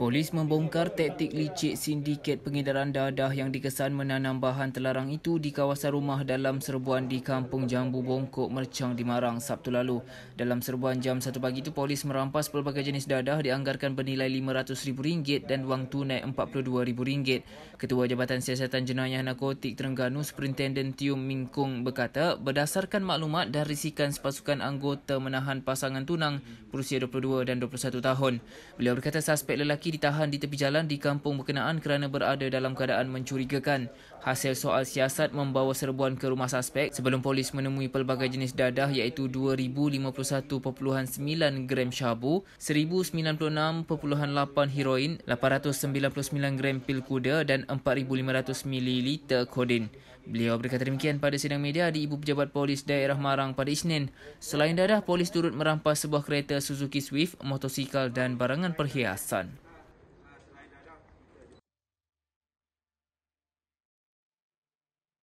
Polis membongkar taktik licik sindiket pengedaran dadah yang dikesan menanam bahan terlarang itu di kawasan rumah dalam serbuan di Kampung Jambu Bongkok Mercang di Marang Sabtu lalu. Dalam serbuan jam 1 pagi itu, polis merampas pelbagai jenis dadah dianggarkan bernilai RM500,000 dan wang tunai RM42,000. Ketua Jabatan Siasatan Jenayah Narkotik Terengganu, Superintenden Tium Mingkung berkata, berdasarkan maklumat dan risikan sepasukan anggota menahan pasangan tunang berusia 22 dan 21 tahun. Beliau berkata, suspek lelaki ditahan di tepi jalan di kampung berkenaan kerana berada dalam keadaan mencurigakan. Hasil soal siasat membawa serbuan ke rumah suspek sebelum polis menemui pelbagai jenis dadah iaitu 2,051.9 gram syabu, 1,096.8 heroin, 899 gram pil kuda dan 4,500 ml kodin. Beliau berkata demikian pada sidang media di Ibu Pejabat Polis Daerah Marang pada Isnin. Selain dadah, polis turut merampas sebuah kereta Suzuki Swift, motosikal dan barangan perhiasan.